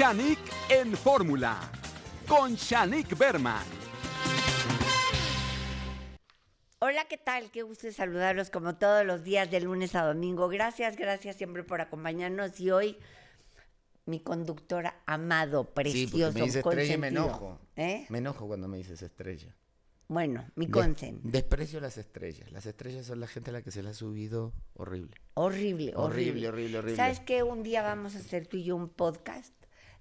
Chanik en fórmula con Chanik Berman. Hola, ¿qué tal? Qué gusto saludarlos como todos los días de lunes a domingo. Gracias, gracias siempre por acompañarnos y hoy mi conductor amado, precioso, sí, me dice estrella y me enojo. ¿eh? Me enojo cuando me dices estrella. Bueno, mi consen. desprecio las estrellas. Las estrellas son la gente a la que se le ha subido horrible. Horrible, horrible. Horrible, horrible, horrible. ¿Sabes qué? Un día vamos a hacer tú y yo un podcast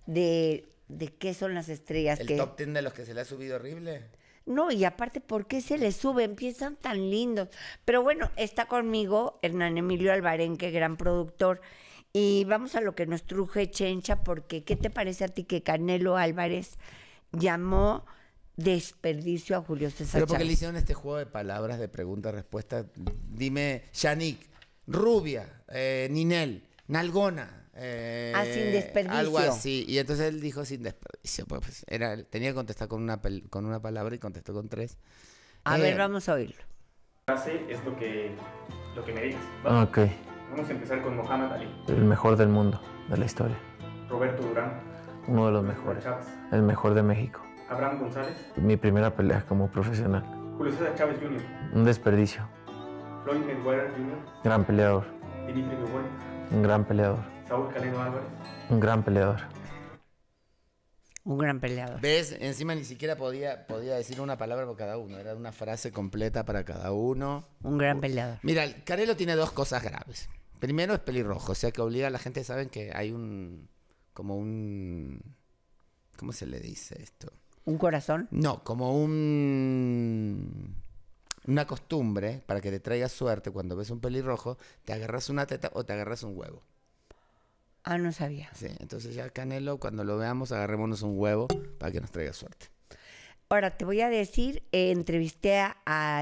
de, de qué son las estrellas. El top 10 de los que se le ha subido horrible. No, y aparte, ¿por qué se le sube? Empiezan tan lindos. Pero bueno, está conmigo Hernán Emilio Albarenque, gran productor. Y vamos a lo que nos truje Chencha, porque ¿qué te parece a ti que Canelo Álvarez llamó desperdicio a Julio César Pero porque le hicieron este juego de palabras, de pregunta-respuesta. Dime, Yannick, Rubia, eh, Ninel, Nalgona, eh, ah, sin desperdicio. Algo así. Y entonces él dijo sin desperdicio. Pues, pues era, tenía que contestar con una, con una palabra y contestó con tres. A ver, eh, vamos a oírlo. Frase es lo que, lo que me digas. Ah, ok. Vamos a empezar con Mohamed Ali. El mejor del mundo, de la historia. Roberto Durán. Uno de los mejores. El mejor de México. Abraham González. Mi primera pelea como profesional. Julio César Chávez Jr. Un desperdicio. Floyd Mayweather Jr. Gran peleador. Dimitri Bivol. Un gran peleador. Saúl Álvarez. Un gran peleador. Un gran peleador. ¿Ves? Encima ni siquiera podía, podía decir una palabra por cada uno. Era una frase completa para cada uno. Un gran peleador. Mira, Carelo tiene dos cosas graves. Primero es pelirrojo, o sea que obliga a la gente, saben que hay un. como un. ¿Cómo se le dice esto? ¿Un corazón? No, como un. Una costumbre para que te traiga suerte cuando ves un pelirrojo, te agarras una teta o te agarras un huevo. Ah, no sabía. Sí, entonces ya Canelo, cuando lo veamos, agarrémonos un huevo para que nos traiga suerte. Ahora, te voy a decir, eh, entrevisté a,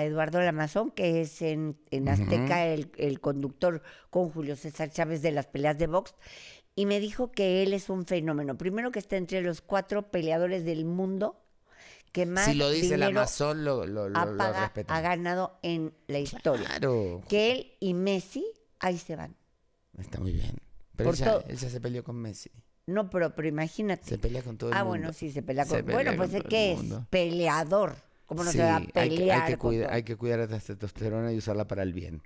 Eduardo Eduardo Lamazón, que es en, Azteca el, conductor con Julio César Chávez de las peleas de box, y me dijo que él es un fenómeno. Primero que está entre los cuatro peleadores del mundo que más lo dice lo, ha ganado en la historia. Que él y Messi ahí se van. Está muy bien. Pero ella, se peleó con Messi. No, pero, imagínate. Se pelea con todo el ah, mundo. Ah, bueno, sí, se pelea con... Pues el mundo. bueno, pues es que es peleador. ¿Cómo no se va a pelear? Hay que, hay que, hay que cuidar esta testosterona y usarla para el bien.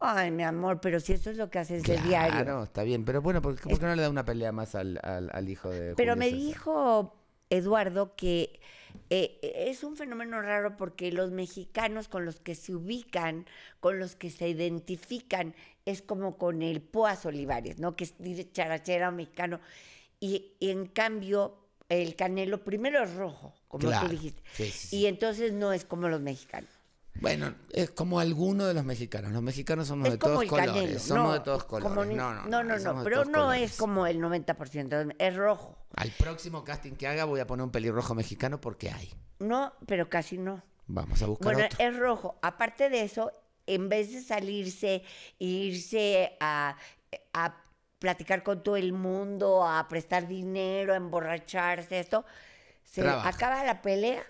Ay, mi amor, pero si eso es lo que haces de diario. Claro, está bien. Pero bueno, ¿por, qué no le da una pelea más al, al, hijo de Pero me dijo Eduardo, que eh, e, es un fenómeno raro porque los mexicanos con los que se ubican, con los que se identifican, es como con el Poas Olivares, ¿no? Que es charachera mexicano. Y, en cambio, el canelo primero es rojo, como tú dijiste. Y entonces no es como los mexicanos. Bueno, es como alguno de los mexicanos. Los mexicanos somos de todos colores. Somos de todos colores. no, no, no, pero no es como el 90%, es rojo. Al próximo casting que haga voy a poner un pelirrojo mexicano porque hay. No, pero casi no. Vamos a buscar Bueno, es rojo. Aparte de eso, en vez de salirse, irse a, platicar con todo el mundo, a prestar dinero, a emborracharse, esto, se acaba la pelea,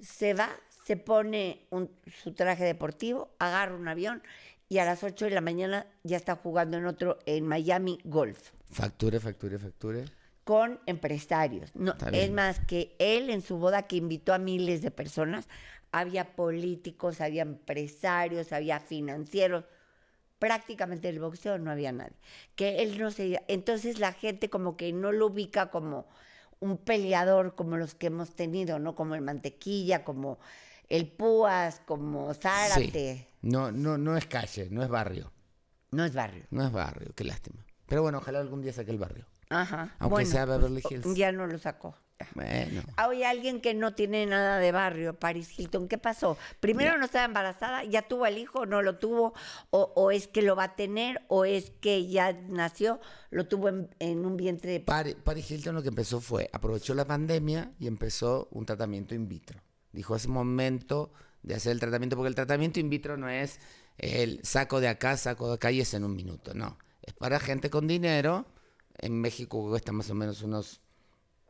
se va se pone un, su traje deportivo, agarra un avión y a las 8 de la mañana ya está jugando en otro, en Miami, golf. Facture, facture, facture. Con empresarios. No, es más que él en su boda que invitó a miles de personas, había políticos, había empresarios, había financieros. Prácticamente el boxeo no había nadie. Que él no se. Entonces la gente como que no lo ubica como un peleador como los que hemos tenido, ¿no? Como el mantequilla, como el Púas, como Zárate. No, no, no es calle, no es barrio. No es barrio. No es barrio, qué lástima. Pero bueno, ojalá algún día saque el barrio. Ajá. Aunque sea Beverly Hills. Ya no lo sacó. Bueno. Hay alguien que no tiene nada de barrio, Paris Hilton. ¿Qué pasó? Primero no estaba embarazada, ya tuvo el hijo, no lo tuvo, o, es que lo va a tener, o es que ya nació, lo tuvo en, un vientre. de Paris Hilton lo que empezó fue, aprovechó la pandemia y empezó un tratamiento in vitro. Dijo, es momento de hacer el tratamiento, porque el tratamiento in vitro no es el saco de acá, saco de calles es en un minuto, no. Es para gente con dinero. En México cuesta más o menos unos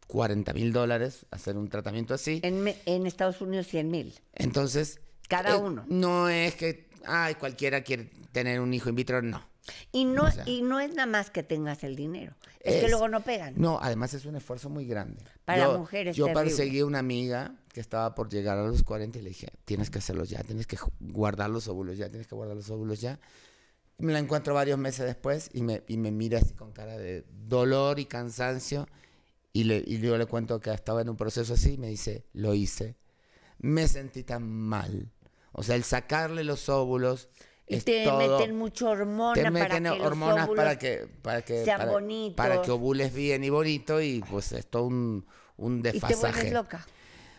40 mil dólares hacer un tratamiento así. En, Estados Unidos 100 mil. Entonces... Cada eh, uno. No es que, ay, cualquiera quiere tener un hijo in vitro, no. Y no, y no es nada más que tengas el dinero, es, que luego no pegan. No, además es un esfuerzo muy grande. Para mujeres. Yo perseguí a una amiga que estaba por llegar a los 40 y le dije, tienes que hacerlo ya, tienes que guardar los óvulos ya, tienes que guardar los óvulos ya. me la encuentro varios meses después y me, me mira así con cara de dolor y cansancio. Y, y yo le cuento que estaba en un proceso así y me dice, lo hice. Me sentí tan mal. O sea, el sacarle los óvulos, te meten mucho hormona te meten hormonas para que para que para, que ovules bien y bonito y pues es todo un, un desfasaje. Y te vuelves loca.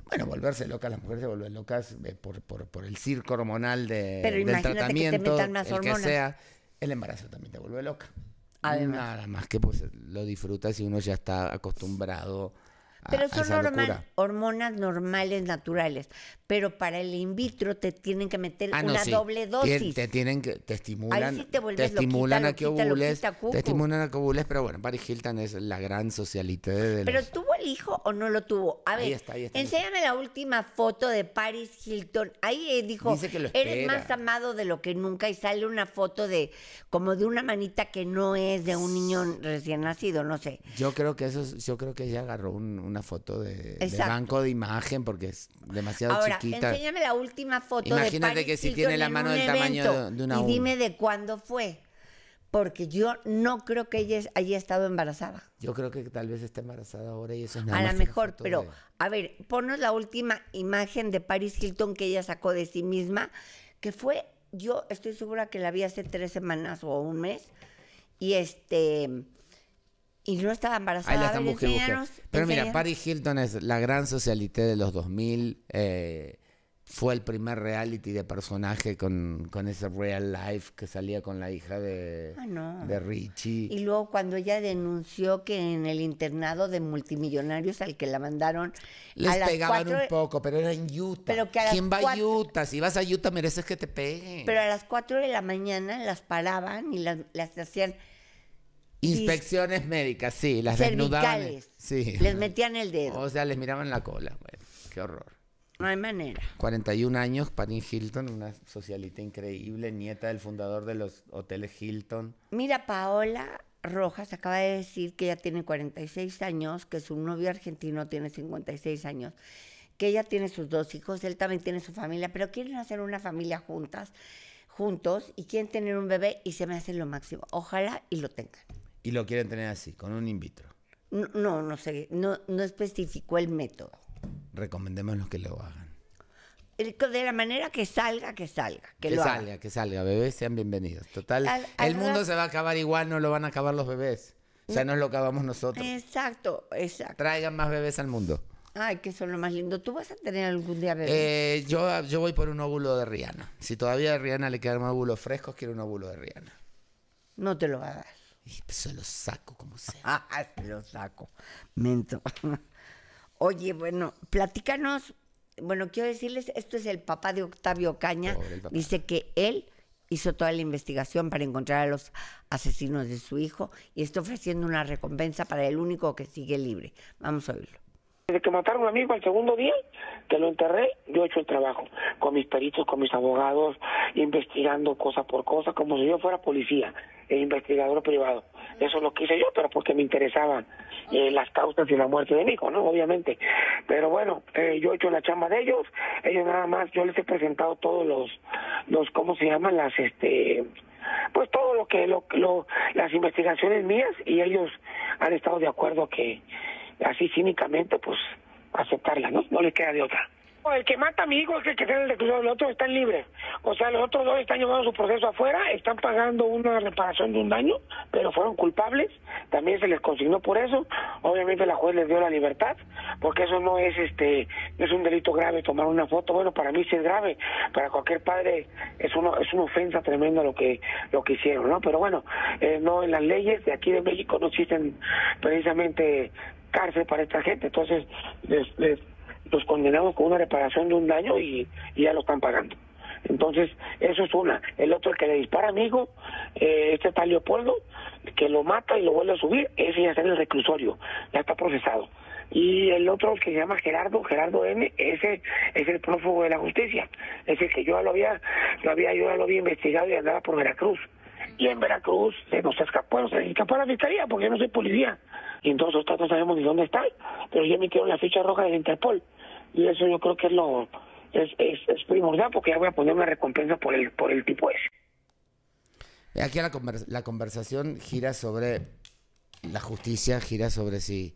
Bueno, volverse loca, las mujeres se vuelven locas eh, por, el circo hormonal del tratamiento, que el que sea. El embarazo también te vuelve loca. Además. Nada más que pues lo disfrutas y uno ya está acostumbrado pero ah, son hormonas normales, naturales. Pero para el in vitro te tienen que meter ah, una doble dosis. te tienen que, estimulan. te, estimulan a que te estimulan a que ovules, pero bueno, Paris Hilton es la gran socialita de Pero tuvo el hijo o no lo tuvo. A ver, enséñame la última foto de Paris Hilton. Ahí eh, dijo, eres más amado de lo que nunca. Y sale una foto de como de una manita que no es de un niño recién nacido, no sé. Yo creo que eso, yo creo que ella agarró un foto de, de banco de imagen porque es demasiado Ahora, chiquita. Enséñame la última foto Imagínate que si tiene la mano del tamaño de, una Y dime de cuándo fue. Porque yo no creo que ella haya estado embarazada. Yo creo que tal vez esté embarazada ahora y eso es nada A lo mejor, pero a ver, ponnos la última imagen de Paris Hilton que ella sacó de sí misma, que fue, yo estoy segura que la vi hace tres semanas o un mes, y este, y no estaba embarazada. Ahí la están Pero mira, Paris Hilton es la gran socialité de los 2000. Eh, fue el primer reality de personaje con, ese real life que salía con la hija de, ah, de Richie. Y luego cuando ella denunció que en el internado de multimillonarios al que la mandaron... Les pegaban un poco, pero era en Utah. ¿Quién va a Utah? Si vas a Utah mereces que te peguen. Pero a las 4 de la mañana las paraban y las, las hacían Inspecciones médicas, sí, las desnudaban. Sí. Les metían el dedo. O sea, les miraban la cola. qué horror. No hay manera. 41 años, Parin Hilton, una socialita increíble, nieta del fundador de los hoteles Hilton. Mira, Paola Rojas acaba de decir que ella tiene 46 años, que su novio argentino tiene 56 años, que ella tiene sus dos hijos, él también tiene su familia, pero quieren hacer una familia juntas, juntos, y quieren tener un bebé y se me hace lo máximo. Ojalá y lo tengan y lo quieren tener así, con un in vitro. No, no, sé, no, no especificó el método. Recomendemos los que lo hagan. de la manera que salga, que salga. Que, salga, que salga, bebés sean bienvenidos. Total, el mundo se va a acabar igual, no lo van a acabar los bebés. o sea, no lo acabamos nosotros. Exacto, exacto. Traigan más bebés al mundo. Ay, que son lo más lindo. ¿Tú vas a tener algún día bebés? Eh, yo, yo voy por un óvulo de Rihanna. Si todavía a Rihanna le quedan óvulos frescos, quiero un óvulo de Rihanna. No te lo va a dar. Y pues se lo saco como sea. Ah, se lo saco. Mento. Oye, bueno, platícanos. Bueno, quiero decirles, esto es el papá de Octavio Caña. Dice que él hizo toda la investigación para encontrar a los asesinos de su hijo y está ofreciendo una recompensa para el único que sigue libre. Vamos a oírlo. Desde que mataron a mi hijo el segundo día, que lo enterré, yo he hecho el trabajo, con mis peritos, con mis abogados, investigando cosa por cosa, como si yo fuera policía e investigador privado. Eso lo que hice yo, pero porque me interesaban eh, las causas y la muerte de mi hijo, ¿no? Obviamente. Pero bueno, eh, yo he hecho la chamba de ellos, ellos nada más, yo les he presentado todos los, los ¿cómo se llaman? Las, este, pues todo lo que, lo, las investigaciones mías y ellos han estado de acuerdo que así cínicamente, pues aceptarla, ¿no? No le queda de otra. El que mata a mi hijo es el que está en el reclusorio, los otros están libres. O sea, los otros dos están llevando su proceso afuera, están pagando una reparación de un daño, pero fueron culpables, también se les consignó por eso. Obviamente la juez les dio la libertad, porque eso no es este es un delito grave tomar una foto. Bueno, para mí sí es grave, para cualquier padre es una es una ofensa tremenda lo que lo que hicieron, ¿no? Pero bueno, eh, no en las leyes de aquí de México no existen precisamente cárcel para esta gente. Entonces, los condenamos con una reparación de un daño y, ya lo están pagando. Entonces, eso es una. El otro que le dispara, amigo, eh, este tal Leopoldo, que lo mata y lo vuelve a subir, ese ya está en el reclusorio, ya está procesado. Y el otro que se llama Gerardo, Gerardo M., ese es el prófugo de la justicia. Es el que yo lo había, lo había, yo ya lo había investigado y andaba por Veracruz. Y en Veracruz eh, se nos escapó, nos escapó la fiscalía porque yo no soy policía. Y entonces nosotros no sabemos ni dónde está, pero ya emitieron la ficha roja de Interpol. Y eso yo creo que es lo es, es, es primordial porque ya voy a poner una recompensa por el, por el tipo ese. Aquí la, conversación gira sobre la justicia, gira sobre si,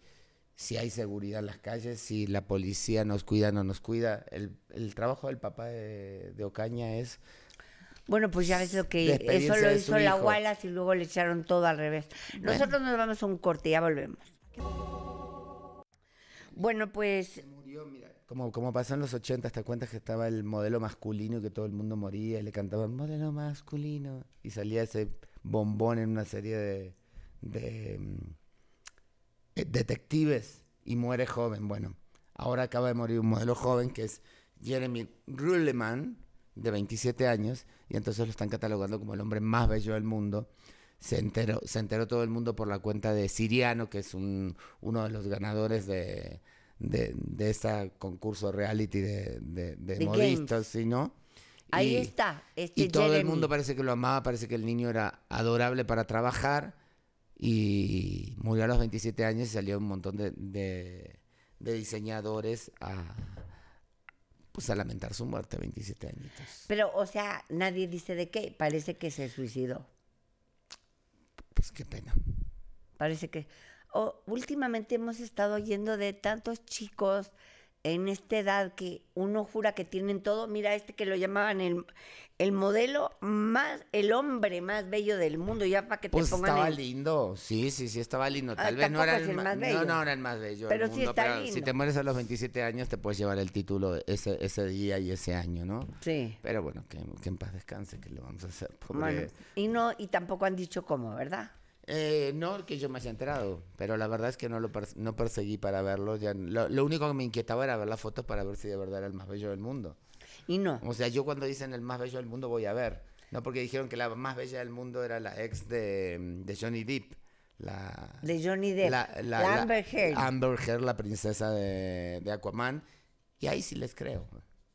si hay seguridad en las calles, si la policía nos cuida o no nos cuida. El, el trabajo del papá de Ocaña es bueno, pues ya ves lo que eso lo hizo la Wallace y luego le echaron todo al revés. Nosotros nos vamos a un corte, ya volvemos. Bueno, pues como, como pasó en los 80, ¿te cuentas que estaba el modelo masculino y que todo el mundo moría y le cantaban modelo masculino? Y salía ese bombón en una serie de, mm, detectives y muere joven. Bueno, ahora acaba de morir un modelo joven que es Jeremy Ruleman de 27 años, y entonces lo están catalogando como el hombre más bello del mundo. Se enteró, se enteró todo el mundo por la cuenta de Siriano, que es un, uno de los ganadores de, de, este concurso reality de, de, modistas, no? Ahí está. Este y todo el mundo parece que lo amaba, parece que el niño era adorable para trabajar y murió a los 27 años y salió un montón de, de diseñadores a, pues a lamentar su muerte, a 27 añitos. Pero, o sea, nadie dice de qué, parece que se suicidó. Pues qué pena. Parece que... últimamente hemos estado oyendo de tantos chicos en esta edad que uno jura que tienen todo, mira este que lo llamaban el, modelo más, el hombre más bello del mundo, ya para que te pues Estaba lindo, sí, sí, sí, estaba lindo. Tal ah, vez no era el, más bello. No, no era el más bello. Pero del está lindo. Si te mueres a los 27 años, te puedes llevar el título ese, ese día y ese año, ¿no? Sí. Pero bueno, que, que en paz descanse, que lo vamos a hacer. y no, y tampoco han dicho cómo, ¿verdad? Eh, no que yo me haya enterado, pero la verdad es que no lo no perseguí para verlo. lo, único que me inquietaba era ver las fotos para ver si de verdad era el más bello del mundo. Y no. O sea, yo cuando dicen el más bello del mundo voy a ver. No porque dijeron que la más bella del mundo era la ex de, de Johnny Depp. La, de Johnny Depp. La, Amber Heard. Amber Heard, la princesa de, de, Aquaman. Y ahí sí les creo.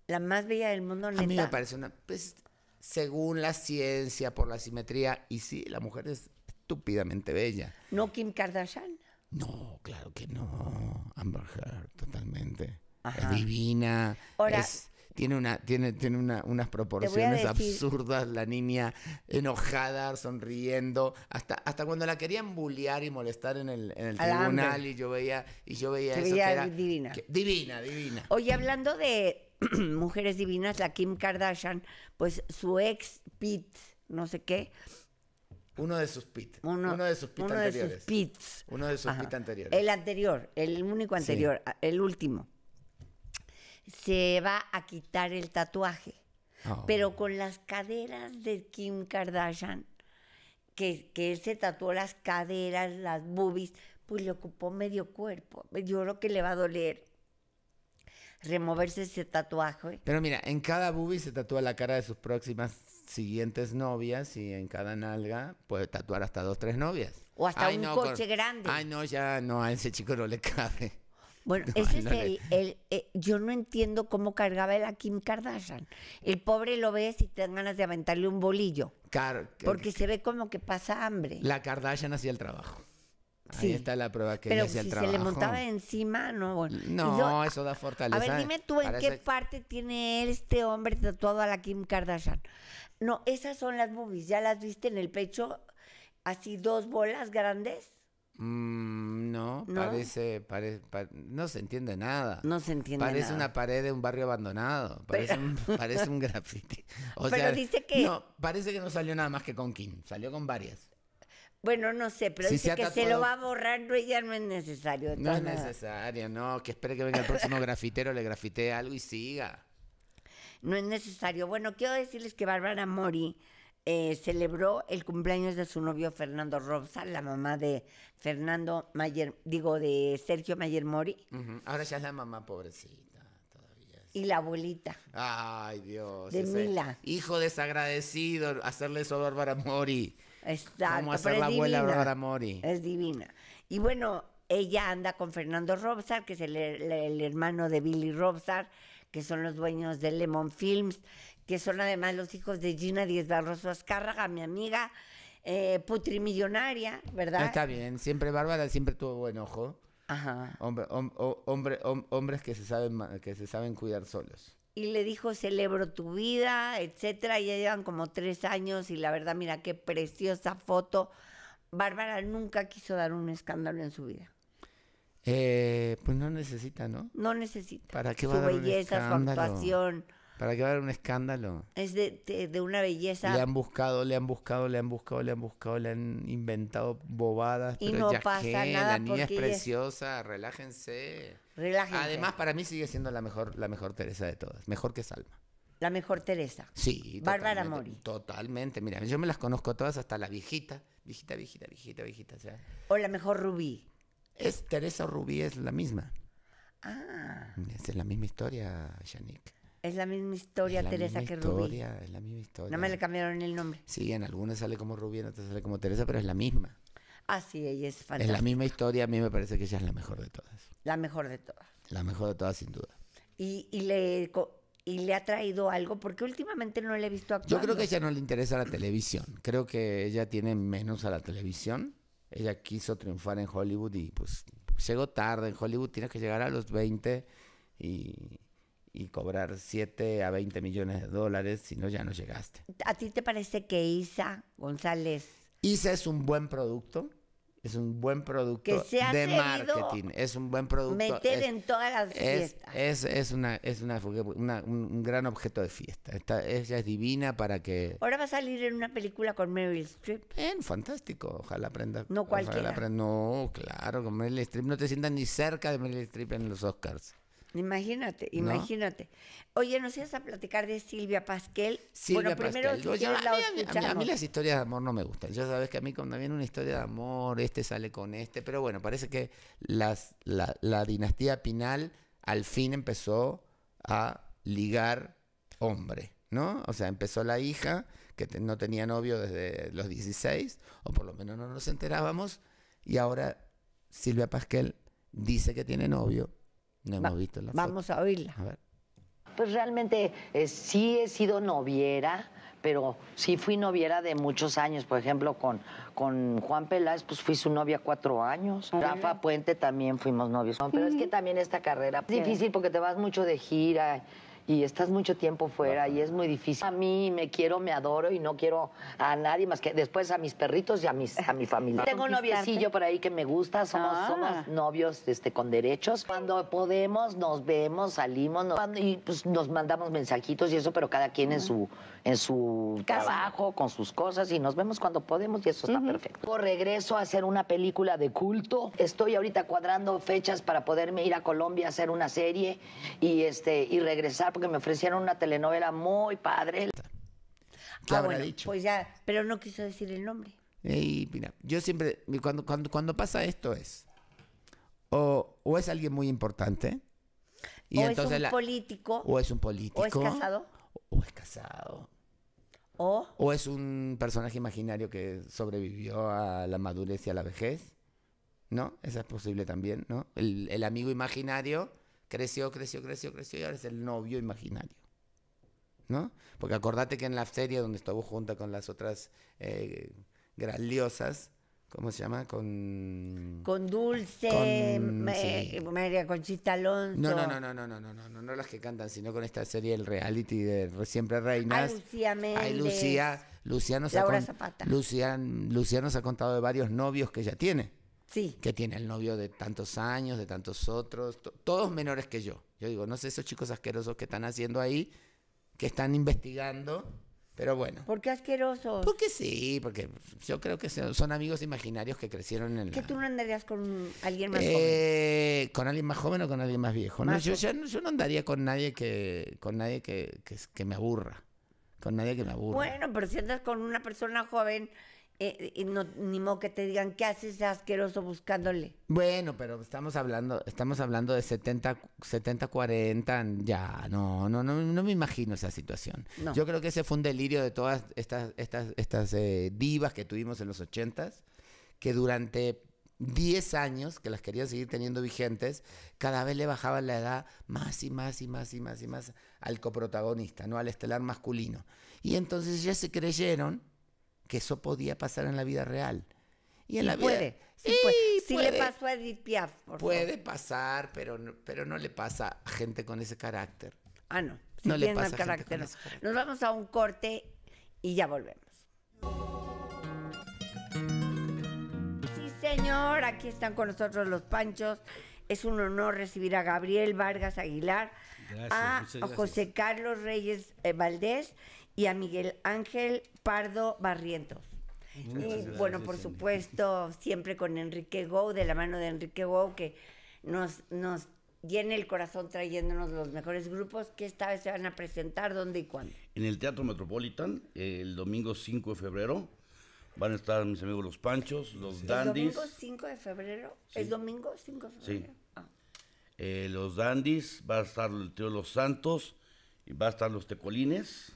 La más bella del mundo, neta. A mí me parece una... Pues, según la ciencia, por la simetría, y sí, la mujer es estúpidamente bella. ¿No Kim Kardashian? No, claro que no. Amber Heard, totalmente. Es divina. tiene una, tiene, tiene unas proporciones absurdas, la niña enojada, sonriendo. Hasta, hasta cuando la querían bullear y molestar en el, tribunal, y yo veía, y yo veía eso. divina. divina, divina. Oye, hablando de mujeres divinas, la Kim Kardashian, pues su ex Pete, no sé qué uno de sus pits. Uno, de sus pits uno De sus pits. Uno de sus pits anteriores. El anterior, el único anterior, el último. Se va a quitar el tatuaje. Oh. Pero con las caderas de Kim Kardashian, que, que él se tatuó las caderas, las boobies, pues le ocupó medio cuerpo. Yo creo que le va a doler removerse ese tatuaje. Pero mira, en cada boobie se tatúa la cara de sus próximas siguientes novias y en cada nalga puede tatuar hasta dos, tres novias. O hasta un coche grande. Ay, no, ya no, a ese chico no le cabe. Bueno, ese es el... Eh, yo no entiendo cómo cargaba la Kim Kardashian. El pobre lo ve si te dan ganas de aventarle un bolillo. porque se ve como que pasa hambre. La Kardashian hacía el trabajo. Ahí está la prueba que Pero si se le montaba encima, no. Bueno. No, eso da fortaleza. A ver, ¿eh? dime tú en qué parte tiene este hombre tatuado a la Kim Kardashian. No, esas son las movies. ¿Ya las viste en el pecho? Así dos bolas grandes. Mm, no, no, parece, no se entiende nada. No se entiende Parece una pared de un barrio abandonado. Parece, un, parece graffiti. pero dice que. No, parece que no salió nada más que con Kim. Salió con varias. Bueno, no sé, pero dice que se lo va a borrar. ya no es necesario. No es necesario, no. Que espere que venga el próximo grafitero, le grafitee algo y siga. No es necesario. Bueno, quiero decirles que Bárbara Mori eh, celebró el cumpleaños de su novio Fernando Rosa, la mamá de Fernando Mayer, digo, de Sergio Mayer Mori. Ahora ya es la mamá pobrecita. todavía. Y la abuelita. Ay, Dios. De Mila. Hijo desagradecido, hacerle eso a Bárbara Mori. Exacto. es abuela divina. Es divina. Y bueno, ella anda con Fernando Robsar, que es el, hermano de Billy Robsar, que son los dueños de Lemon Films, que son además los hijos de Gina Díez Barroso Azcárraga, mi amiga eh, putrimillonaria, ¿verdad? está bien, siempre Bárbara siempre tuvo buen ojo. Ajá. Hombre, hombres que se saben que se saben cuidar solos y le dijo, celebro tu vida, etcétera. Ya llevan como tres años y la verdad, mira qué preciosa foto. Bárbara nunca quiso dar un escándalo en su vida. Eh, pues no necesita, ¿no? No necesita. ¿Para qué su belleza, su actuación. ¿Para que va a haber un escándalo? Es de, una belleza. Le han buscado, le han buscado, le han buscado, le han buscado, le han inventado bobadas. Y no pasa La niña es preciosa, relájense. Relájense. Además, para mí sigue siendo la mejor, la mejor Teresa de todas. Mejor que Salma. La mejor Teresa. Sí. Bárbara Mori. Totalmente. Mira, yo me las conozco todas, hasta la viejita. Viejita, viejita, viejita, viejita. O, la mejor Rubí. Es Teresa Rubí, es la misma. Ah. Es la misma historia, Yannick. Es la misma historia, Teresa, que Rubí. Es la misma historia. No me le cambiaron el nombre. Sí, en algunas sale como Rubí, en otras sale como Teresa, pero es la misma. Ah, sí, ella es fantástica. Es la misma historia, a mí me parece que ella es la mejor de todas. La mejor de todas. La mejor de todas, sin duda. Y, y le, y le ha traído algo, porque últimamente no le he visto actuar. Yo creo que ella no le interesa la televisión. Creo que ella tiene menos a la televisión. Ella quiso triunfar en Hollywood y pues llegó tarde en Hollywood, tienes que llegar a los 20 y y cobrar 7 a 20 millones de dólares, si no ya no llegaste. ¿A ti te parece que Isa González? Isa es un buen producto, es un buen producto de marketing, es un buen producto. Meter en todas las fiestas. Es, es, una, es una, un, gran objeto de fiesta. Está, ella es divina para que. Ahora va a salir en una película con Meryl Streep. Bien, fantástico, ojalá aprenda. No cualquiera. no, claro, con Meryl Streep. No te sientas ni cerca de Meryl Streep en los Oscars. Imagínate, imagínate. Oye, nos ibas a platicar de Silvia Pasquel. bueno, primero yo, a, mí, las historias de amor no me gustan. Ya sabes que a mí cuando viene una historia de amor, este sale con este. Pero bueno, parece que la, dinastía Pinal al fin empezó a ligar hombre, ¿no? O sea, empezó la hija, que no tenía novio desde los 16, o por lo menos no nos enterábamos, y ahora Silvia Pasquel dice que tiene novio Vamos a oírla. Pues realmente eh, sí he sido noviera, pero sí fui noviera de muchos años. Por ejemplo, con, con Juan Peláez, pues fui su novia cuatro años. Rafa Puente también fuimos novios. Pero es que también esta carrera es difícil porque te vas mucho de gira y estás mucho tiempo fuera y es muy difícil. A mí me quiero, me adoro y no quiero a nadie más que después a mis perritos y a mis a mi familia. Tengo un noviecillo por ahí que me gusta, somos, ah. somos novios este, con derechos. Cuando podemos nos vemos, salimos nos, y pues, nos mandamos mensajitos y eso, pero cada quien en su en su trabajo, con sus cosas y nos vemos cuando podemos y eso está perfecto. Por regreso a hacer una película de culto. Estoy ahorita cuadrando fechas para poderme ir a Colombia a hacer una serie y este y regresar porque me ofrecieron una telenovela muy padre. Ah, pues ya, pero no quiso decir el nombre. Y mira, yo siempre, cuando, cuando, pasa esto es, o, o es alguien muy importante, o es un político, o es un político, o es casado, o es casado, o, es un personaje imaginario que sobrevivió a la madurez y a la vejez. ¿No? Esa es posible también, ¿no? El, amigo imaginario creció, creció, creció, creció y ahora es el novio imaginario. ¿No? Porque acordate que en la serie donde estuvo junto con las otras eh, grandiosas, ¿Cómo se llama? Con. Con Dulce, con, ma María Alonso. No, no, no, no, no, no, no, no, no, no, las que cantan, sino con esta serie, el reality de Siempre Reinas. Ay, Lucía Méndez. Ay, Lucía. Lucía nos, Laura ha Zapata. Lucía, nos ha contado de varios novios que ella tiene. Sí. Que tiene el novio de tantos años, de tantos otros, todos menores que yo. Yo digo, no sé, esos chicos asquerosos que están haciendo ahí, que están investigando pero bueno. ¿Por qué asquerosos? Porque sí, porque yo creo que son amigos imaginarios que crecieron en ¿Que tú no andarías con alguien más joven? Eh, ¿Con alguien más joven o con alguien más viejo? no, yo, yo, no andaría con nadie que con nadie que, que, que, me aburra. Con nadie que me aburra. Bueno, pero si andas con una persona joven eh, ni modo que te digan qué haces asqueroso buscándole. Bueno, pero estamos hablando, estamos hablando de 70, 70, 40, ya, no, no, no, no me imagino esa situación. Yo creo que ese fue un delirio de todas estas, estas, estas eh, divas que tuvimos en los 80s, que durante 10 años, que las querían seguir teniendo vigentes, cada vez le bajaban la edad más y más y más y más y más al coprotagonista, ¿no? Al estelar masculino. Y entonces ya se creyeron que eso podía pasar en la vida real. Y en la puede, vida, sí, puede, sí le pasó a Edith Piaf, por Puede pasar, pero no, pero no le pasa a gente con ese carácter. Ah, no. no le pasa a gente con ese carácter. Nos vamos a un corte y ya volvemos. Sí, señor, aquí están con nosotros los panchos. Es un honor recibir a Gabriel Vargas Aguilar, a José Carlos Reyes eh, Valdés y a Miguel Ángel Pardo Barrientos. y bueno, por supuesto, siempre con Enrique Gou, de la mano de Enrique Gou, que nos, nos llena el corazón trayéndonos los mejores grupos que esta vez se van a presentar, dónde y cuándo. En el Teatro Metropolitan, el domingo 5 de febrero, van a estar mis amigos los Panchos, los Dandys. ¿El domingo 5 de febrero? ¿El domingo 5 de febrero? Sí. Ah. Eh, los Dandys, va a estar el tío Los Santos, y va a estar los Tecolines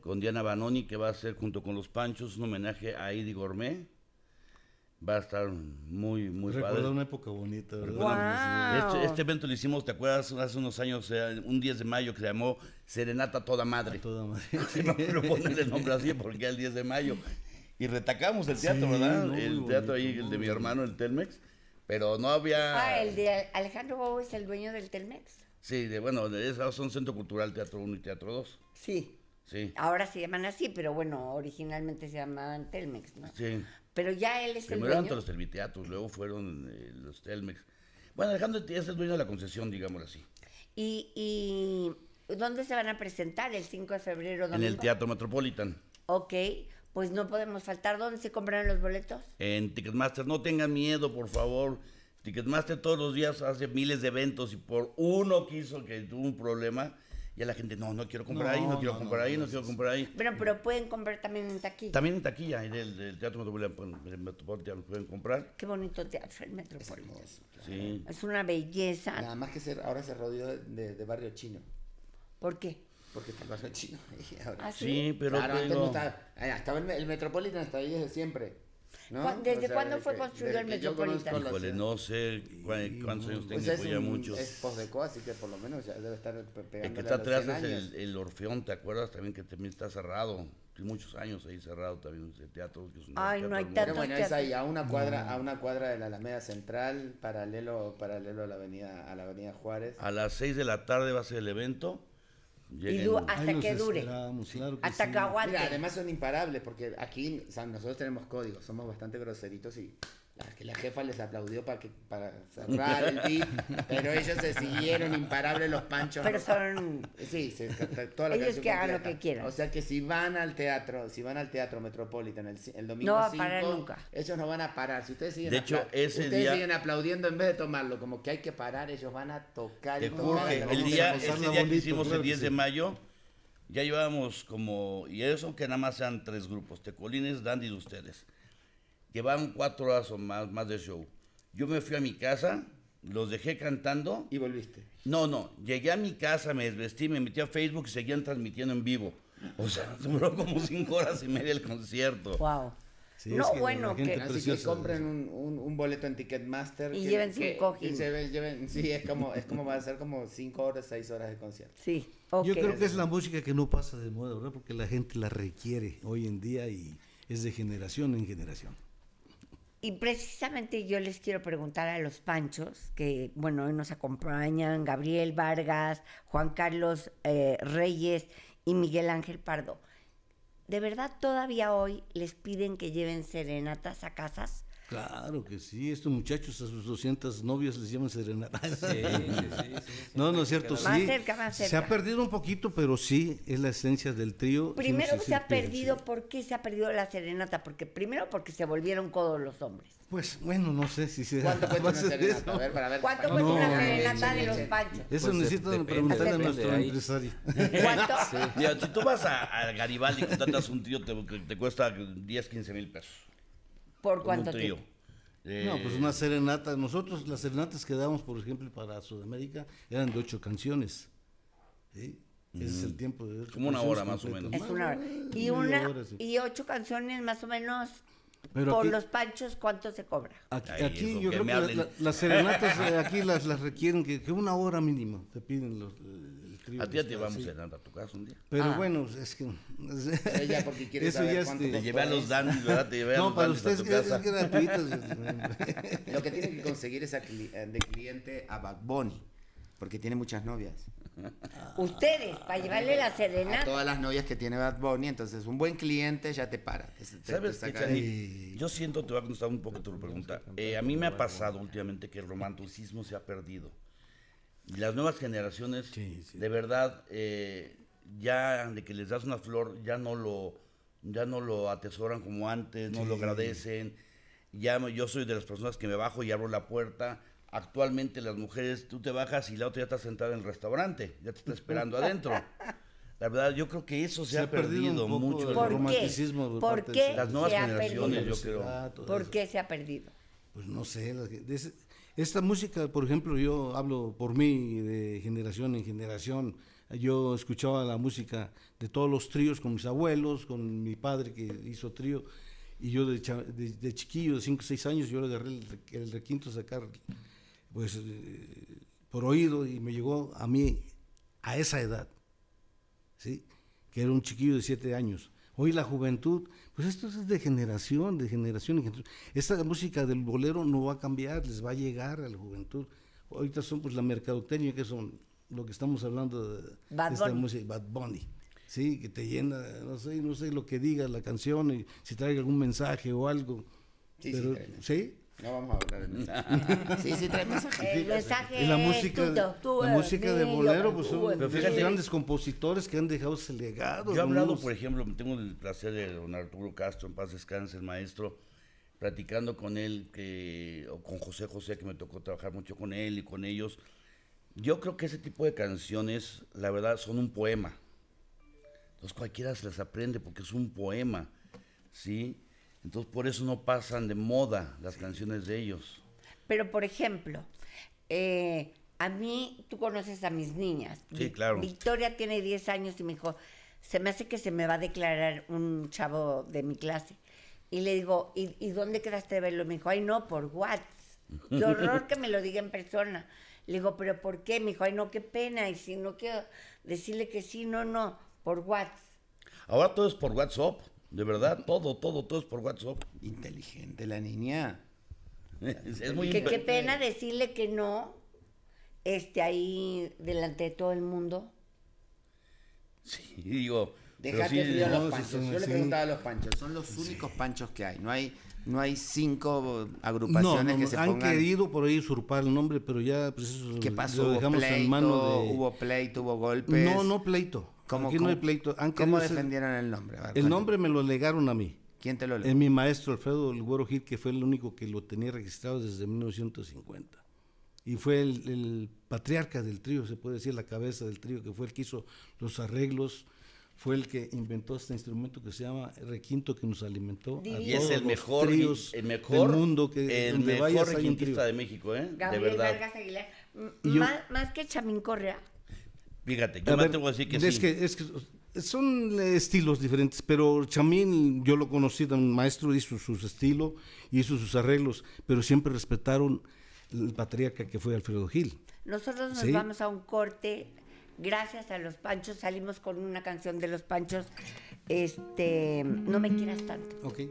con Diana Banoni, que va a ser junto con los Panchos un homenaje a Eddie Gourmet. Va a estar muy, muy Recuerdo una época bonita. ¿verdad? Este, evento lo hicimos, ¿te acuerdas? Hace unos años, eh, un 10 de mayo, que se llamó Serenata Toda Madre. toda madre. me el nombre así porque era el 10 de mayo. Y retacamos el teatro, ¿verdad? el teatro ahí, el de mi hermano, el Telmex. Pero no había... Ah, el de Alejandro Bobo es el dueño del Telmex. Sí, bueno, son centro cultural, Teatro 1 y Teatro 2. Sí. Sí. Ahora se llaman así, pero bueno, originalmente se llamaban Telmex, ¿no? Sí. Pero ya él es Primero el dueño. los serviteatros, luego fueron eh, los Telmex. Bueno, Alejandro es el dueño de la concesión, digámoslo así. Y, dónde se van a presentar el 5 de febrero? En el Teatro Metropolitan. Ok, pues no podemos faltar. ¿Dónde se compraron los boletos? En Ticketmaster. No tengan miedo, por favor. Ticketmaster todos los días hace miles de eventos y por uno quiso que tuvo un problema, ya la gente, no, no quiero comprar ahí, no quiero comprar ahí, no quiero comprar ahí. Pero, pero pueden comprar también en taquilla. También en taquilla, pues, en el, Teatro Metropolitano, pueden comprar. Qué bonito teatro el Metropolitano. Es, sí. es una belleza. Nada más que ser, ahora se rodeó de, de barrio chino. ¿Por qué? Porque está el barrio chino. Ahora. ¿Ah, sí? sí? pero... Claro, estaba, eh, estaba el, el Metropolitano, estaba ahí desde siempre ¿Desde cuándo fue construido el Metropolitano? Híjole, no sé cuántos años tengo, pues ya muchos. Es posdeco, así que por lo menos ya debe estar El que está atrás es el, Orfeón, ¿te acuerdas? También que también está cerrado. muchos años ahí cerrado también ese teatro. Que Ay, no hay tantos bueno, ahí, a una cuadra, a una cuadra de la Alameda Central, paralelo, paralelo a la avenida, a la avenida Juárez. A las 6 de la tarde va a ser el evento y hasta que dure. hasta que aguante. además son imparables porque aquí nosotros tenemos códigos, somos bastante groseritos y la jefa les aplaudió para, para cerrar el beat, pero ellos se siguieron imparables los panchos. Pero son... Sí, se, toda la ellos que hagan lo que quieran. O sea que si van al teatro, si van al Teatro Metropolitan el, domingo no nunca. ellos no van a parar. Si ustedes siguen, de hecho, aplaudiendo en vez de tomarlo, como que hay que parar, ellos van a tocar. el día, ese día que hicimos el 10 de mayo, ya llevábamos como, y eso que nada más sean tres grupos, tecolines, dandy y ustedes. Llevaban cuatro horas o más, más de show. Yo me fui a mi casa, los dejé cantando. ¿Y volviste? No, no. Llegué a mi casa, me desvestí, me metí a Facebook y seguían transmitiendo en vivo. O sea, duró como cinco horas y media el concierto. ¡Wow! no, que bueno, que, así que compren un, un, boleto en Ticketmaster. Y lleven Y se lleven, sí, es como, es como va a ser como cinco horas, seis horas de concierto. Sí, Yo creo que es la música que no pasa de moda, ¿verdad? Porque la gente la requiere hoy en día y es de generación en generación. Y precisamente yo les quiero preguntar a los panchos, que bueno, hoy nos acompañan Gabriel Vargas, Juan Carlos eh, Reyes y Miguel Ángel Pardo. ¿De verdad todavía hoy les piden que lleven serenatas a casas? Claro que sí, estos muchachos a sus 200 novias les llaman serenata. Sí, sí, sí, no, no es cierto, sí. cerca, más cerca. Se ha perdido un poquito, pero sí, es la esencia del trío. Primero se, ha perdido, ¿por qué se ha perdido la serenata? Porque primero porque se volvieron codos los hombres. Pues bueno, no sé si se ¿Cuánto cuesta una Eso? ¿Cuánto cuesta una serenata de los panchos? Eso pues necesito preguntarle a nuestro empresario. ¿Cuánto? Mira, si tú vas a, Garibaldi y contratas un trío, te, te cuesta 10, 15 mil pesos. ¿Por cuánto tiempo? Eh, no, pues una serenata. Nosotros las serenatas que dábamos, por ejemplo, para Sudamérica eran de ocho canciones. Ese es el mm. tiempo de Como una hora más o menos. Y, una, y ocho canciones más o menos. Pero por los panchos, ¿cuánto se cobra? Aquí, yo creo que las serenatas eh, aquí las, las requieren que, una hora mínima te piden los, a ti ya te este, vamos a cenar a tu casa un día. Pero ah. bueno, es que. Ella porque quiere saber cuánto. Te, te a los dandis, ¿verdad? Te llevé no, a los para ustedes es, es gratuito. Lo que tienen que conseguir es eh, de cliente a Bad Bunny, porque tiene muchas novias. Ah. Ustedes, para ah. llevarle la serenata. A todas las novias que tiene Bad Bunny, entonces un buen cliente ya te para. ¿Sabes qué, Yo siento, te va a contestar un poco tu pregunta. Eh, a mí me ha pasado últimamente que el romanticismo se ha perdido las nuevas generaciones, de verdad, eh, ya de que les das una flor, ya no lo, ya no lo atesoran como antes, no lo agradecen. yo soy de las personas que me bajo y abro la puerta. Actualmente las mujeres, tú te bajas y la otra ya está sentada en el restaurante, ya te está esperando adentro. La verdad, yo creo que eso se, ha, perdido, mucho. ¿Por el romanticismo ¿Por qué? las nuevas generaciones, ah, ¿Por qué se ha perdido? Pues no sé. Esta música, por ejemplo, yo hablo por mí de generación en generación. Yo escuchaba la música de todos los tríos con mis abuelos, con mi padre que hizo trío. Y yo de, chiquillo, de 5 o 6 años, yo le agarré el, requinto a sacar pues, eh, por oído y me llegó a mí a esa edad, ¿sí? que era un chiquillo de 7 años. Hoy la juventud pues esto es de generación, de generación Esta música del bolero no va a cambiar, les va a llegar a la juventud. Ahorita son pues la mercadotecnia, que son lo que estamos hablando de Bad esta música, Bad Bunny. Sí, que te llena, no sé, no sé lo que diga la canción, y si trae algún mensaje o algo. sí, ¿sí? No vamos a hablar de sí, sí, El mensaje y la música, la música de bolero, pues son pero grandes compositores que han dejado ese legado. Yo he hablado, por ejemplo, tengo el placer de don Arturo Castro, en paz descanse, el maestro, platicando con él, que, o con José José, que me tocó trabajar mucho con él y con ellos. Yo creo que ese tipo de canciones, la verdad, son un poema. Entonces cualquiera se las aprende porque es un poema, ¿sí? Entonces por eso no pasan de moda las canciones de ellos. Pero por ejemplo, eh, a mí, tú conoces a mis niñas. Sí, claro. Victoria tiene 10 años y me dijo, se me hace que se me va a declarar un chavo de mi clase. Y le digo, ¿y, dónde quedaste verlo? Me dijo, ay no, por WhatsApp. Qué horror que me lo diga en persona. Le digo, ¿pero por qué? Me dijo, ay no, qué pena. Y si no quiero decirle que sí, no, no, por WhatsApp. Ahora todo es por WhatsApp. De verdad, todo, todo, todo es por WhatsApp. Inteligente la niña. es, muy que, qué pena decirle que no, este ahí delante de todo el mundo. Sí, digo. Déjate sí, frío los panchos. Yo le preguntaba a los panchos. Son los únicos panchos que hay. No hay, no hay cinco agrupaciones que se que se han querido por ahí usurpar el nombre, pero ya preciso. Pues, ¿Qué pasó? ¿Hubo pleito, en ¿Hubo pleito? ¿Hubo golpes? No, no pleito. ¿Cómo, no pleito. defendieron el nombre? el nombre me lo legaron a mí. ¿Quién te lo legó? En eh, mi maestro Alfredo El Güero Gil, que fue el único que lo tenía registrado desde 1950. Y fue el, patriarca del trío, se puede decir, la cabeza del trío, que fue el que hizo los arreglos, fue el que inventó este instrumento que se llama requinto que nos alimentó. A y es el mejor, el mejor del mundo que el mejor requintista de México, ¿eh? Gabriel de verdad. Aguilar. más, más, que Chamín Correa, Fíjate, yo me tengo que es Que, son estilos diferentes, pero Chamín yo lo conocí Un maestro hizo su estilo, hizo sus arreglos, pero siempre respetaron el patriarca que fue Alfredo Gil. Nosotros nos vamos a un corte, gracias a los Panchos, salimos con una canción de los Panchos, este, no me quieras tanto. Okay.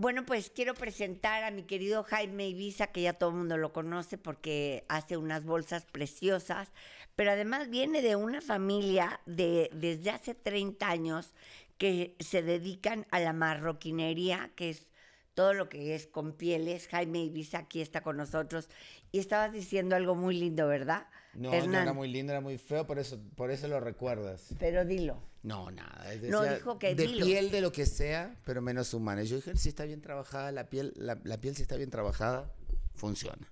Bueno, pues quiero presentar a mi querido Jaime Ibiza, que ya todo el mundo lo conoce porque hace unas bolsas preciosas, pero además viene de una familia de desde hace 30 años que se dedican a la marroquinería, que es todo lo que es con pieles. Jaime Ibiza aquí está con nosotros. Y estabas diciendo algo muy lindo, ¿verdad? No, no era muy lindo, era muy feo, por eso, por eso lo recuerdas. Pero dilo. No, nada. de piel de lo que sea, pero menos humana. Yo dije, si está bien trabajada la piel, la, piel si está bien trabajada, funciona.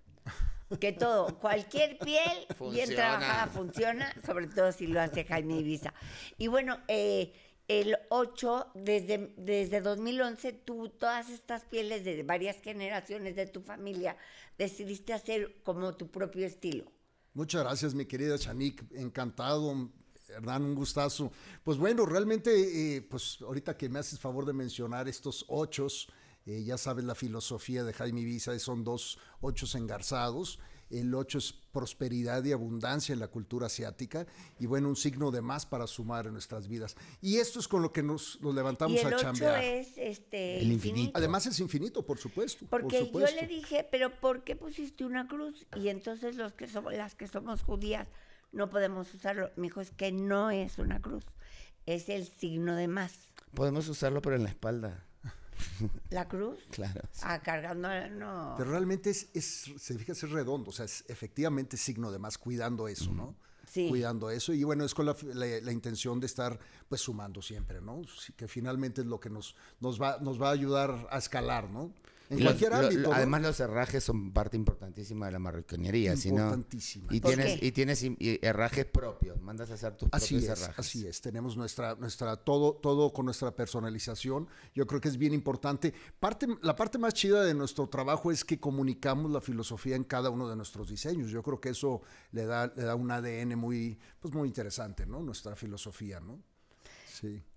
Que todo, cualquier piel bien trabajada funciona, sobre todo si lo hace Jaime Ibiza. Y bueno, eh, el 8, desde, desde 2011, tú, todas estas pieles de varias generaciones de tu familia, decidiste hacer como tu propio estilo. Muchas gracias, mi querida Chanik. Encantado. Hernán, un gustazo. Pues bueno, realmente, eh, pues ahorita que me haces favor de mencionar estos ochos, eh, ya sabes la filosofía de Jaime Ibiza, eh, son dos ochos engarzados. El ocho es prosperidad y abundancia en la cultura asiática y bueno, un signo de más para sumar en nuestras vidas. Y esto es con lo que nos, nos levantamos y el a ocho es este, el infinito. Además es infinito, por supuesto. Porque yo le dije, pero ¿por qué pusiste una cruz? Y entonces los que las que somos judías, no podemos usarlo. Me dijo, es que no es una cruz, es el signo de más. Podemos usarlo, pero en la espalda. ¿La cruz? Claro. Ah, cargando, no. Pero realmente es, es, se fija, es redondo, o sea, es efectivamente signo de más, cuidando eso, ¿no? Sí. Cuidando eso, y bueno, es con la, intención de estar, pues, sumando siempre, ¿no? Que finalmente es lo que nos, nos, va, nos va a ayudar a escalar, ¿no? En cualquier ámbito. además, los herrajes son parte importantísima de la marroquinería. Importantísima. y, tienes, y tienes herrajes propios. Mandas a hacer tus así es, Así es. Tenemos nuestra, nuestra, todo, todo con nuestra personalización. Yo creo que es bien importante. Parte, la parte más chida de nuestro trabajo es que comunicamos la filosofía en cada uno de nuestros diseños. Yo creo que eso le da, le da un ADN muy, pues muy interesante, ¿no? Nuestra filosofía, ¿no?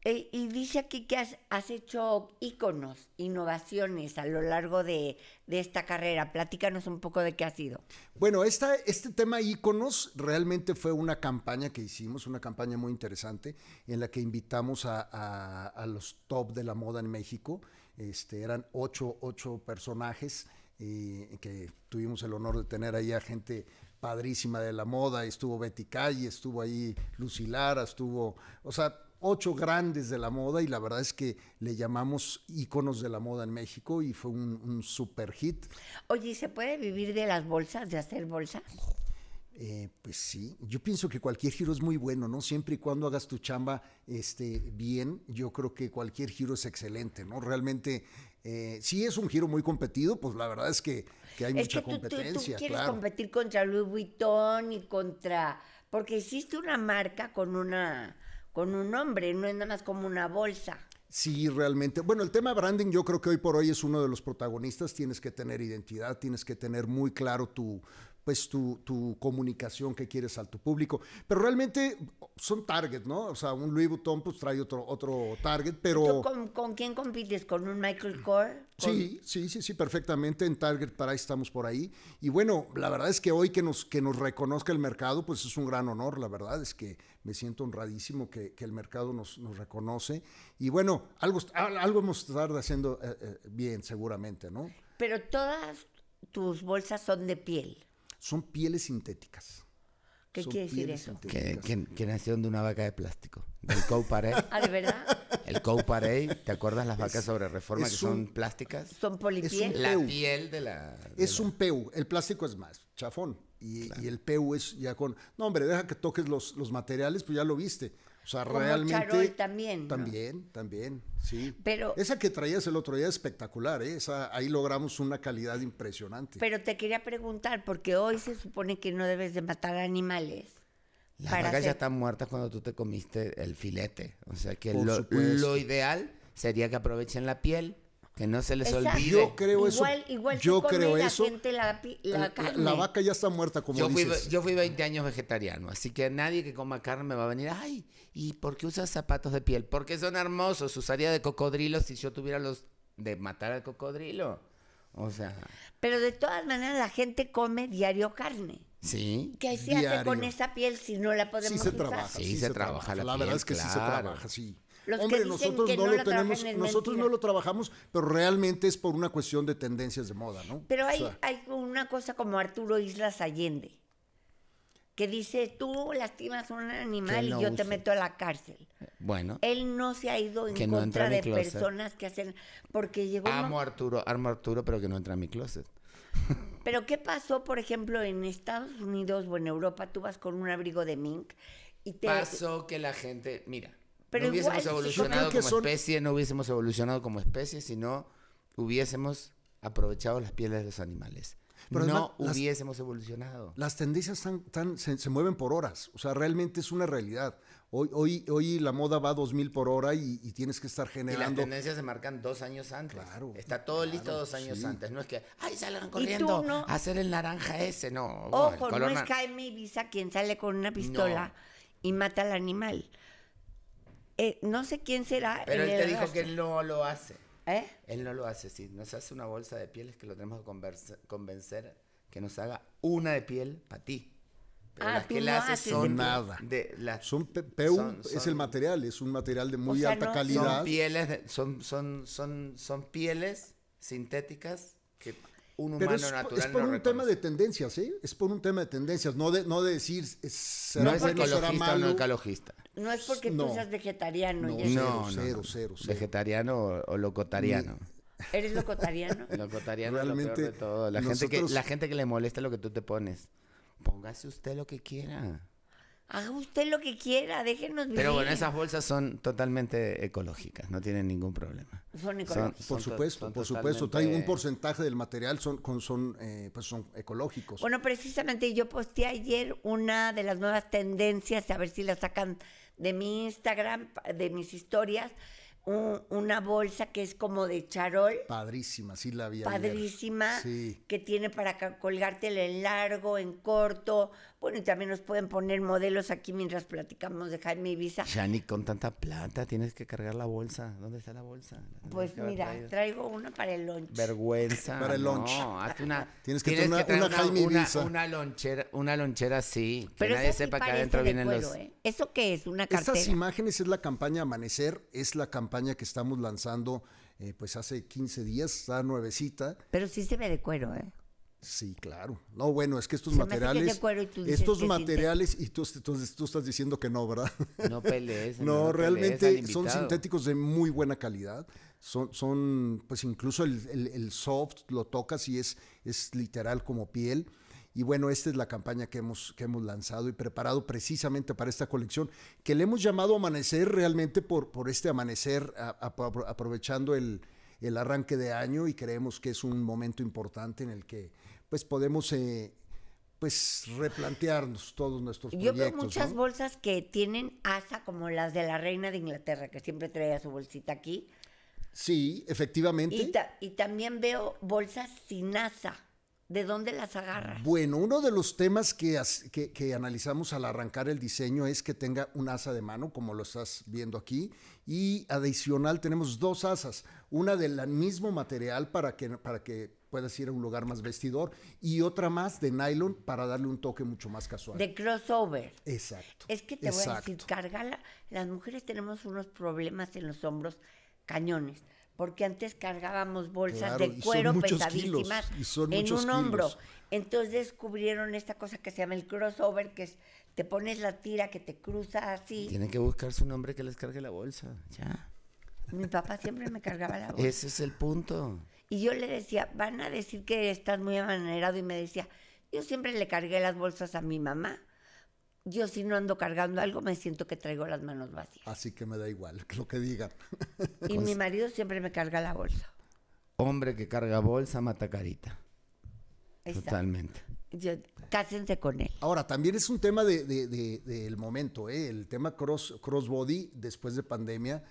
Eh, y dice aquí que has, hecho íconos, innovaciones a lo largo de, de, esta carrera. Platícanos un poco de qué ha sido. Bueno, esta, este tema íconos realmente fue una campaña que hicimos, una campaña muy interesante, en la que invitamos a, a, los top de la moda en México. Este, eran ocho, personajes eh, que tuvimos el honor de tener ahí a gente padrísima de la moda. Estuvo Betty Calle, estuvo ahí Lucy Lara, estuvo, o sea, ocho grandes de la moda y la verdad es que le llamamos íconos de la moda en México y fue un, super hit. Oye, ¿y se puede vivir de las bolsas, de hacer bolsas? Eh, pues sí, yo pienso que cualquier giro es muy bueno, ¿no? Siempre y cuando hagas tu chamba este, bien, yo creo que cualquier giro es excelente, ¿no? Realmente, eh, si es un giro muy competido, pues la verdad es que, que hay mucha competencia. Tú, quieres competir contra Louis Vuitton y contra. Porque hiciste una marca con una con un nombre, no es nada más como una bolsa. Sí, realmente. Bueno, el tema branding yo creo que hoy por hoy es uno de los protagonistas. Tienes que tener identidad, tienes que tener muy claro tu, pues tu, tu, comunicación que quieres al tu público. Pero realmente son target, ¿no? O sea, un Louis Vuitton pues trae otro, otro target, pero... con, quién compites? ¿Con un Michael Kors? Sí, sí, sí, sí, perfectamente. En Target para ahí estamos por ahí. Y bueno, la verdad es que hoy que nos, que nos reconozca el mercado, pues es un gran honor. La verdad es que me siento honradísimo que, el mercado nos, reconoce. Y bueno, algo, algo hemos estado haciendo eh, eh, bien, seguramente, ¿no? Pero todas tus bolsas son de piel son pieles sintéticas. ¿Qué quiere decir eso? Que, nacieron de una vaca de plástico. el cow ¿Ah, de verdad? El ¿te acuerdas las vacas sobre reforma que son plásticas? Son polipiel. La piel de la. es un PU. El plástico es más chafón. Y, el PEU es ya con. No, hombre, deja que toques los, los materiales, pues ya lo viste. O sea, realmente. también. También, también, sí. Pero. Esa que traías el otro día es espectacular, ¿eh? ahí logramos una calidad impresionante. Pero te quería preguntar, porque hoy se supone que no debes de matar animales. Las vacas ya están muertas cuando tú te comiste el filete. O sea que lo, ideal sería que aprovechen la piel que no se les olvide. Yo creo eso. yo creo la eso. Eh, la, vaca ya está muerta, como yo yo fui 20 años vegetariano, así que nadie que coma carne me va a venir. Ay, ¿y por qué usas zapatos de piel? Porque son hermosos. Usaría de cocodrilo si yo tuviera los de matar al cocodrilo. O sea. Pero de todas maneras, la gente come diario carne. Sí. ¿Qué se hace con esa piel si no la podemos sí se Trabaja, sí, se, trabaja. la, la verdad es que sí se trabaja, sí. Hombre, nosotros no, lo tenemos, nosotros no lo trabajamos, pero realmente es por una cuestión de tendencias de moda, ¿no? Pero hay, una cosa como Arturo Islas Allende, que dice, tú lastimas a un animal y yo te meto a la cárcel. Eh, bueno. Él no se ha ido en contra de personas que hacen... Porque llegó... Amo Arturo, amo a Arturo, pero que no entra en mi closet. Pero ¿qué pasó, por ejemplo, en Estados Unidos o en Europa? Tú vas con un abrigo de mink y te... Pasó que la gente... Mira, pero no hubiésemos evolucionado como especie, no hubiésemos evolucionado como especie sino hubiésemos aprovechado las pieles de los animales. Pero no hubiésemos evolucionado. Las tendencias se, mueven por horas, o sea, realmente es una realidad. Hoy, hoy, hoy la moda va a 2000 por hora y, tienes que estar generando. Y las tendencias se marcan dos años antes. Está todo listo dos años antes. No es que, ay, salgan corriendo a hacer el naranja ese. No. Ojo, no es Jaime Ibiza quien sale con una pistola y mata al animal. Eh, no sé quién será. Pero él te dijo que él no lo hace. ¿Eh? Él no lo hace, sí. Nos hace una bolsa de pieles que lo tenemos que convencer que nos haga una de piel para ti. Pero ah, las que él hace son nada. De la, son PU, es el material, es un material de muy alta calidad. Son pieles, son, son, son, son pieles sintéticas que un humano es, natural por un tema de tendencias, ¿eh? Es por un tema de tendencias, no de, no de decir no es ecologista O no ecologista. No es porque tú seas vegetariano. No, no, cero, cero, Vegetariano o, locotariano. ¿Eres locotariano? locotariano La, gente que, la gente que le molesta lo que tú te pones. Póngase usted lo que quiera. Haga usted lo que quiera, déjenos vivir. Pero bueno, esas bolsas son totalmente ecológicas, no tienen ningún problema. Son ecológicas. por supuesto, por supuesto. Traen un porcentaje del material son, son, eh, pues son ecológicos. Bueno, precisamente yo posteé ayer una de las nuevas tendencias, a ver si la sacan de mi Instagram, de mis historias, una bolsa que es como de charol. Padrísima, sí la vi. Padrísima, que tiene para colgártela en largo, en corto, bueno, y también nos pueden poner modelos aquí mientras platicamos de Jaime Ibiza. Shani, con tanta plata tienes que cargar la bolsa. ¿Dónde está la bolsa? pues mira, traigo una para el lunch. Vergüenza. Para el lunch. No, haz una. tienes que, tienes una, Jaime una, Ibiza. Una, lonchera, una lonchera así. Que Pero nadie sepa que adentro vienen los. ¿eh? ¿Eso qué es? Una cartera. Estas imágenes es la campaña Amanecer, es la campaña que estamos lanzando eh, pues hace 15 días, está nuevecita. Pero sí se ve de cuero, ¿eh? Sí, claro. No, bueno, es que estos materiales. estos materiales, y tú, entonces tú estás diciendo que no, ¿verdad? No pelees. no, realmente son sintéticos de muy buena calidad. Son, son pues incluso el, soft lo tocas y es, es literal como piel. Y bueno, esta es la campaña que hemos, que hemos lanzado y preparado precisamente para esta colección, que le hemos llamado Amanecer realmente por, por este amanecer, aprovechando el, el arranque de año y creemos que es un momento importante en el que pues podemos eh, pues replantearnos todos nuestros proyectos. Yo veo muchas bolsas que tienen asa, como las de la reina de Inglaterra, que siempre traía su bolsita aquí. Sí, efectivamente. Y, también veo bolsas sin asa. ¿De dónde las agarras? Bueno, uno de los temas que, que, analizamos al arrancar el diseño es que tenga un asa de mano, como lo estás viendo aquí, y adicional tenemos dos asas, una del mismo material para que, para que puedas ir a un lugar más vestidor y otra más de nylon para darle un toque mucho más casual. De crossover. Exacto. Es que te voy a decir, cargala. Las mujeres tenemos unos problemas en los hombros cañones, porque antes cargábamos bolsas de cuero pesadísimas en un hombro. Entonces descubrieron esta cosa que se llama el crossover, que es te pones la tira que te cruza así. Tienen que buscarse un hombre que les cargue la bolsa, ya. Mi papá siempre me cargaba la bolsa. Ese es el punto. Y yo le decía, van a decir que estás muy amanerado. Y me decía, yo siempre le cargué las bolsas a mi mamá. Yo si no ando cargando algo, me siento que traigo las manos vacías. Así que me da igual lo que digan. y mi marido siempre me carga la bolsa. Hombre que carga bolsa, mata carita. Totalmente. cásense con él. Ahora, también es un tema del de, de, momento, ¿eh? el tema cross, crossbody después de pandemia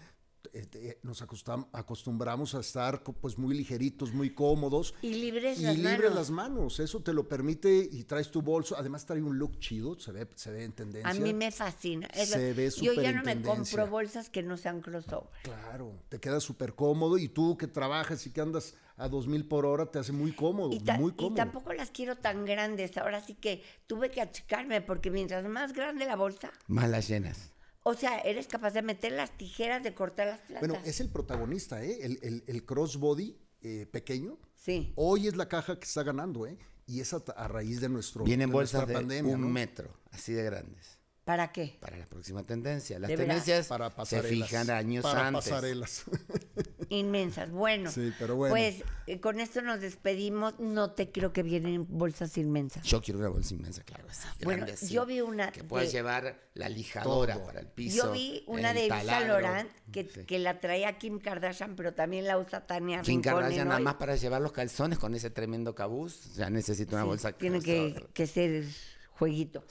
este, nos acostumbramos a estar pues muy ligeritos, muy cómodos. Y libres y las libres manos. las manos. Eso te lo permite y traes tu bolso. Además trae un look chido, se ve, se ve en tendencia. A mí me fascina. se Yo ya no me compro bolsas que no sean crossover. Claro, te queda súper cómodo y tú que trabajas y que andas a dos mil por hora te hace muy cómodo, muy cómodo. Y tampoco las quiero tan grandes. Ahora sí que tuve que achicarme porque mientras más grande la bolsa... Más las llenas. O sea, eres capaz de meter las tijeras, de cortar las plantas. Bueno, es el protagonista, ¿eh? El, el, el crossbody eh, pequeño. Sí. Hoy es la caja que está ganando, ¿eh? Y es a, raíz de nuestro. Vienen de bolsas de un metro, así de grandes. ¿Para qué? Para la próxima tendencia. Las tendencias para se fijan años para Pasarelas. inmensas. Bueno, pues eh, con esto nos despedimos. No te creo que vienen bolsas inmensas. Yo quiero una bolsa inmensa, claro. Ah, bueno, yo vi una. Que puedas llevar la lijadora para el piso. Yo vi una de Yves mm, que, la traía Kim Kardashian, pero también la usa Tania Kim Kardashian, nada más para llevar los calzones con ese tremendo cabuz. Ya o necesito una bolsa. Tiene que, que ser jueguito.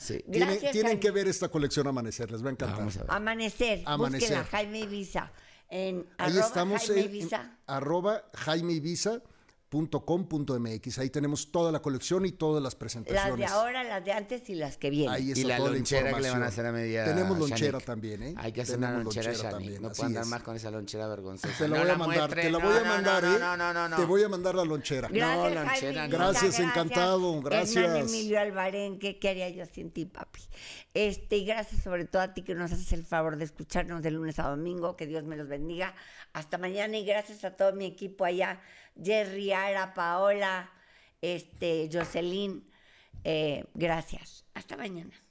tienen, que ver esta colección Amanecer, les va a encantar. Amanecer, Amanecer. Búsquenla, Jaime Ibiza en Ahí arroba estamos en, arroba Ahí tenemos toda la colección y todas las presentaciones. Las de ahora, las de antes y las que vienen. Ahí y la lonchera que le van a hacer a media. Tenemos lonchera también, ¿eh? Hay que hacer una lonchera, lonchera también. No puedo andar más con esa lonchera vergonzosa. Te la voy a mandar, te la voy a mandar, ¿eh? No, no, Te voy a mandar la lonchera. Gracias, no, lonchera. gracias, encantado. Gracias. Emilio ¿qué haría yo sin ti, papi? Este, y gracias sobre todo a ti que nos haces el favor de escucharnos de lunes a domingo. Que Dios me los bendiga. Hasta mañana y gracias a todo mi equipo allá. Jerry, Ara, Paola, este, Jocelyn. Eh, gracias. Hasta mañana.